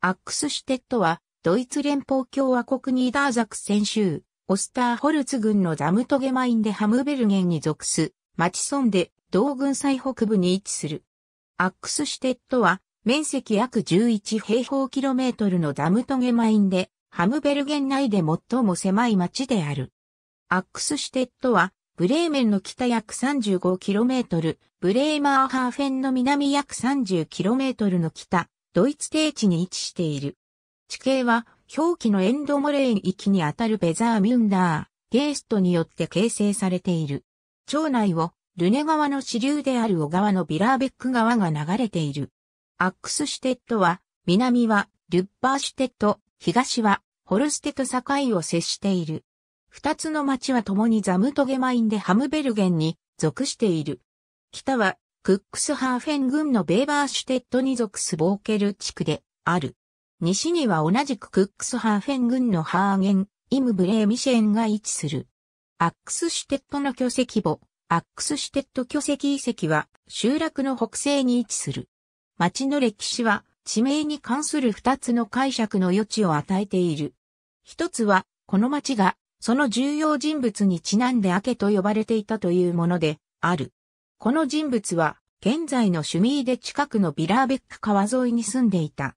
アックスシュテットは、ドイツ連邦共和国ニーダーザクセン州、オスターホルツ郡のザムトゲマインでハムベルゲンに属す、町村で、同軍最北部に位置する。アックスシュテットは、面積約11平方キロメートルのザムトゲマインで、ハムベルゲン内で最も狭い町である。アックスシュテットは、ブレーメンの北約3 5トル、ブレーマーハーフェンの南約3 0トルの北、ドイツ低地に位置している。地形は、表記のエンドモレーン域にあたるベザーミュンダー、ゲーストによって形成されている。町内を、ルネ川の支流である小川のビラーベック川が流れている。アックスシュテットは、南はルッパーシュテット、東はホルステと境を接している。二つの町は共にザムトゲマインでハムベルゲンに属している。北はクックスハーフェン郡のベーバーシュテッドに属すボーケル地区である。西には同じくクックスハーフェン郡のハーゲン、イムブレーミシェンが位置する。アックスシュテットの巨石墓、アックスシュテット巨石遺跡は集落の北西に位置する。町の歴史は地名に関する二つの解釈の余地を与えている。一つは、この町がその重要人物にちなんで明けと呼ばれていたというものである。この人物は、現在のシュミーで近くのビラーベック川沿いに住んでいた。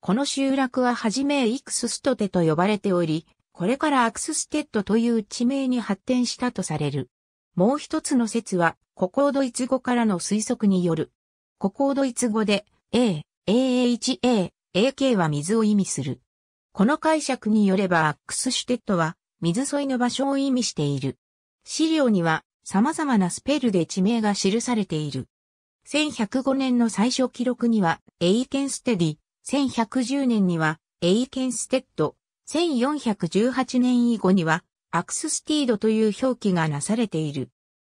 この集落ははじめイクスストテと呼ばれており、これからアクスステッドという地名に発展したとされる。もう一つの説は、コードイツ語からの推測による。コードイツ語で、A、AHA、AK は水を意味する。この解釈によればアックスシュテッドは水沿いの場所を意味している。資料には様々なスペルで地名が記されている。1105年の最初記録には、エイケンステディ、1110年には、エイケンステッド、1418年以後には、アクススティードという表記がなされている。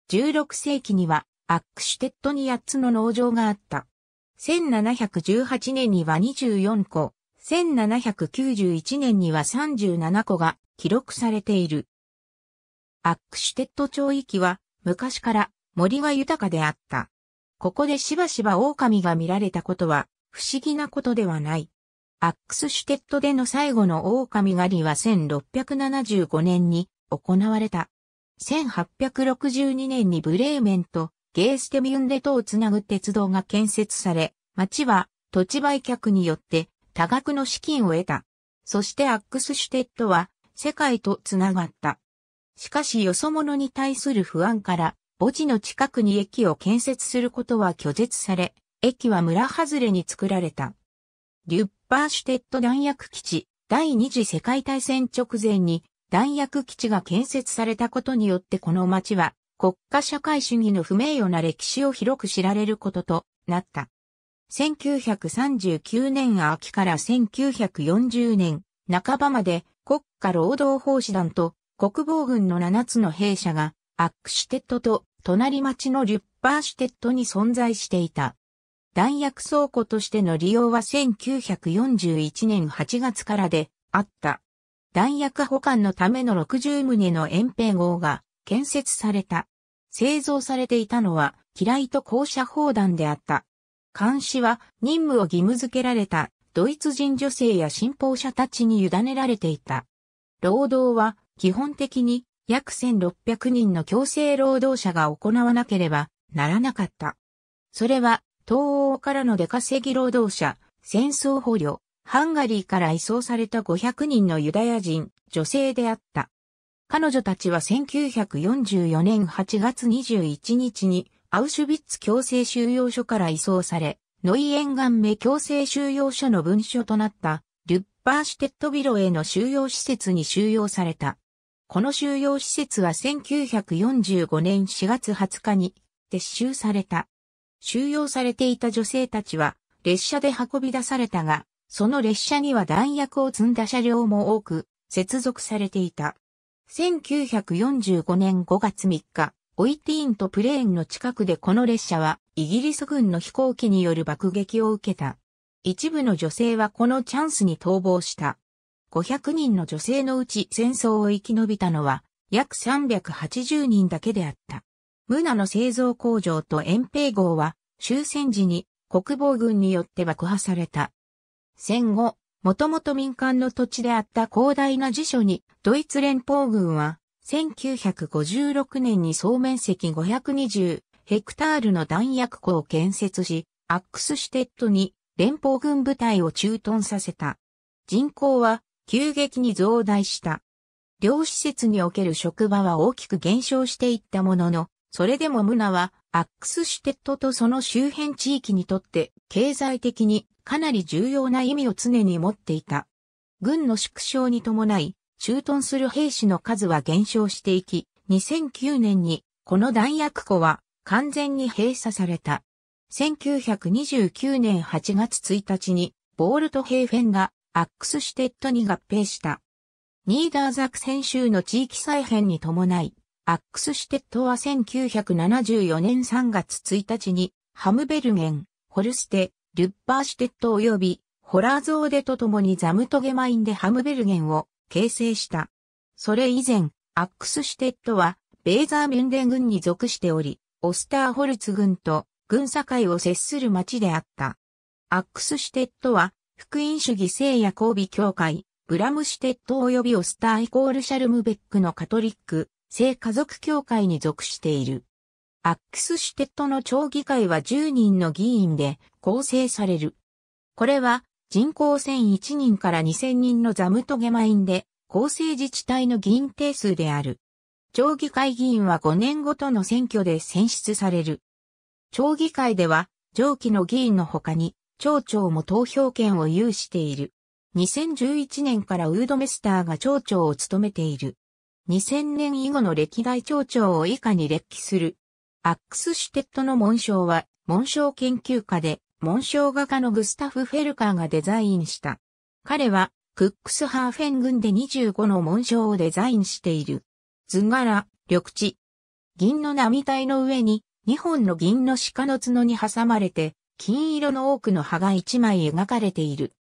16世紀には、アックシュテッドに8つの農場があった。1718年には24個、1791年には37個が記録されている。アックシュテッド町域は昔から森は豊かであった。ここでしばしば狼が見られたことは不思議なことではない。アックスシュテットでの最後の狼狩りは1675年に行われた。1862年にブレーメンとゲーステミュンデトをつなぐ鉄道が建設され、町は土地売却によって多額の資金を得た。そしてアックスシュテットは世界とつながった。しかしよそ者に対する不安から、墓地の近くに駅を建設することは拒絶され、駅は村外れに作られた。リュッパーシュテッド弾薬基地、第二次世界大戦直前に弾薬基地が建設されたことによってこの町は国家社会主義の不名誉な歴史を広く知られることとなった。1939年秋から1940年半ばまで国家労働法師団と国防軍の7つの兵舎がアックシュテットと隣町のリュッパーシュテットに存在していた。弾薬倉庫としての利用は1941年8月からであった。弾薬保管のための60棟の延平号が建設された。製造されていたのは、機雷と校舎砲弾であった。監視は任務を義務付けられたドイツ人女性や信奉者たちに委ねられていた。労働は基本的に約1600人の強制労働者が行わなければならなかった。それは、東欧からの出稼ぎ労働者、戦争捕虜、ハンガリーから移送された500人のユダヤ人、女性であった。彼女たちは1944年8月21日にアウシュビッツ強制収容所から移送され、ノイエンガン目強制収容所の文書となった、リュッパーシュテットビロへの収容施設に収容された。この収容施設は1945年4月20日に撤収された。収容されていた女性たちは列車で運び出されたが、その列車には弾薬を積んだ車両も多く接続されていた。1945年5月3日、オイティーンとプレーンの近くでこの列車はイギリス軍の飛行機による爆撃を受けた。一部の女性はこのチャンスに逃亡した。500人の女性のうち戦争を生き延びたのは約380人だけであった。ムナの製造工場と遠平号は終戦時に国防軍によって爆破された。戦後、もともと民間の土地であった広大な辞書にドイツ連邦軍は1956年に総面積520ヘクタールの弾薬庫を建設し、アックスシュテットに連邦軍部隊を駐屯させた。人口は急激に増大した。両施設における職場は大きく減少していったものの、それでもムナはアックスシュテットとその周辺地域にとって経済的にかなり重要な意味を常に持っていた。軍の縮小に伴い、駐屯する兵士の数は減少していき、2009年にこの弾薬庫は完全に閉鎖された。1929年8月1日にボールトヘイフェンがアックスシュテッドに合併した。ニーダーザクセン州の地域再編に伴い、アックスシュテッドは1974年3月1日に、ハムベルゲン、ホルステ、ルッパーシュテッド及び、ホラーゾーデと共にザムトゲマインでハムベルゲンを形成した。それ以前、アックスシュテッドは、ベーザーメンデン軍に属しており、オスターホルツ軍と軍境を接する町であった。アックスシュテットは、福音主義聖夜交尾教会、ブラムシュテッド及びオスターイコールシャルムベックのカトリック、聖家族協会に属している。アックスシュテッドの町議会は10人の議員で構成される。これは人口1001人から2000人のザムトゲマインで構成自治体の議員定数である。町議会議員は5年ごとの選挙で選出される。町議会では上記の議員の他に町長も投票権を有している。2011年からウードメスターが町長を務めている。2000年以後の歴代町長を以下に列記する。アックスシュテットの紋章は、紋章研究家で、紋章画家のグスタフ・フェルカーがデザインした。彼は、クックスハーフェン群で25の紋章をデザインしている。図柄、緑地。銀の波体の上に、2本の銀の鹿の角に挟まれて、金色の多くの葉が一枚描かれている。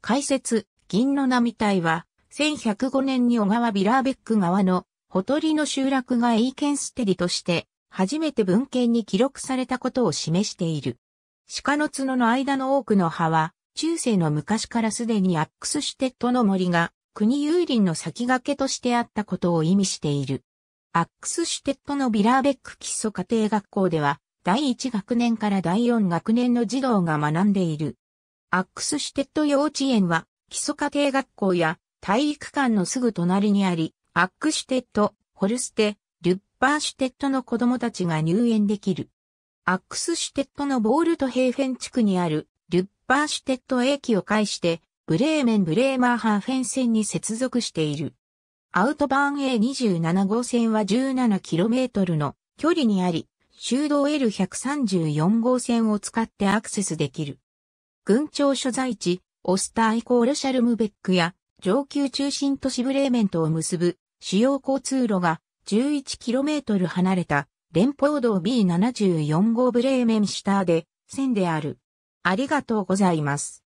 解説、銀の波隊は、1105年に小川ビラーベック側のほとりの集落がエイケンステリとして、初めて文献に記録されたことを示している。鹿の角の間の多くの葉は、中世の昔からすでにアックスシュテットの森が国有林の先駆けとしてあったことを意味している。アックスシュテットのビラーベック基礎家庭学校では、第1学年から第4学年の児童が学んでいる。アックスシュテッド幼稚園は基礎家庭学校や体育館のすぐ隣にあり、アックシュテッド、ホルステ、ルッパーシュテッドの子供たちが入園できる。アックスシュテッドのボールとヘーフェン地区にあるルッパーシュテッド駅を介してブレーメン・ブレーマーハーフェン線に接続している。アウトバーン A27 号線は 17km の距離にあり、修道 L134 号線を使ってアクセスできる。軍庁所在地、オスターイコールシャルムベックや上級中心都市ブレーメントを結ぶ主要交通路が 11km 離れた連邦道 B74 号ブレーメンシターで線である。ありがとうございます。